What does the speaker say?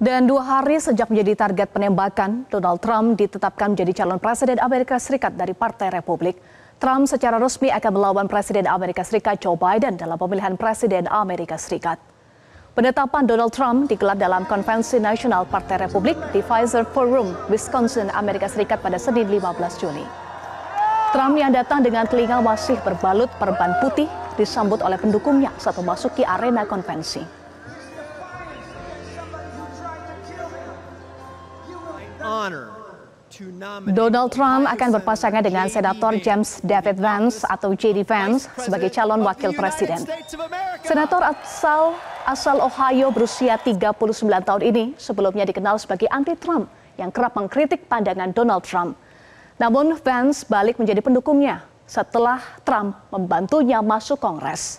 Dan dua hari sejak menjadi target penembakan, Donald Trump ditetapkan menjadi calon presiden Amerika Serikat dari Partai Republik. Trump secara resmi akan melawan Presiden Amerika Serikat Joe Biden dalam pemilihan Presiden Amerika Serikat. Penetapan Donald Trump digelar dalam Konvensi Nasional Partai Republik di Pfizer Forum, Wisconsin, Amerika Serikat pada Senin 15 Juni. Trump yang datang dengan telinga masih berbalut perban putih disambut oleh pendukungnya saat memasuki arena konvensi. Donald Trump akan berpasangan dengan Senator James David Vance atau J.D. Vance sebagai calon wakil presiden. Senator asal asal Ohio berusia 39 tahun ini sebelumnya dikenal sebagai anti-Trump yang kerap mengkritik pandangan Donald Trump. Namun Vance balik menjadi pendukungnya setelah Trump membantunya masuk Kongres.